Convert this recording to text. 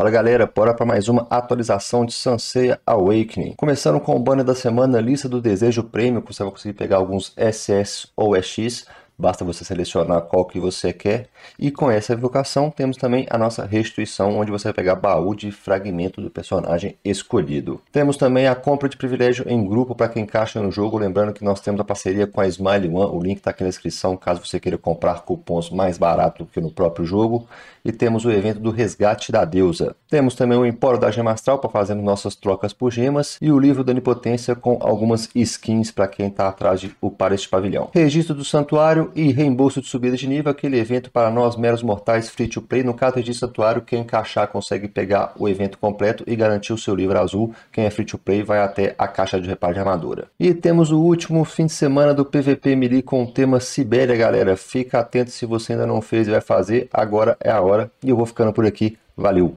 Fala galera, bora para mais uma atualização de sanseia Awakening. Começando com o banner da semana, lista do desejo prêmio, que você vai conseguir pegar alguns SS ou EX. Basta você selecionar qual que você quer. E com essa evocação temos também a nossa restituição, onde você vai pegar baú de fragmento do personagem escolhido. Temos também a compra de privilégio em grupo para quem encaixa no jogo. Lembrando que nós temos a parceria com a Smile One, o link está aqui na descrição caso você queira comprar cupons mais barato do que no próprio jogo. E temos o evento do resgate da deusa. Temos também o Empório da Gema Astral para fazer nossas trocas por gemas e o livro da Onipotência com algumas skins para quem está atrás de upar este pavilhão. Registro do Santuário e reembolso de subida de nível, aquele evento para nós meros mortais free to play. No caso de Santuário, quem encaixar consegue pegar o evento completo e garantir o seu livro azul. Quem é free to play vai até a caixa de reparo de armadura. E temos o último fim de semana do PVP Melee com o tema Sibéria, galera. Fica atento se você ainda não fez e vai fazer. Agora é a hora e eu vou ficando por aqui. Valeu!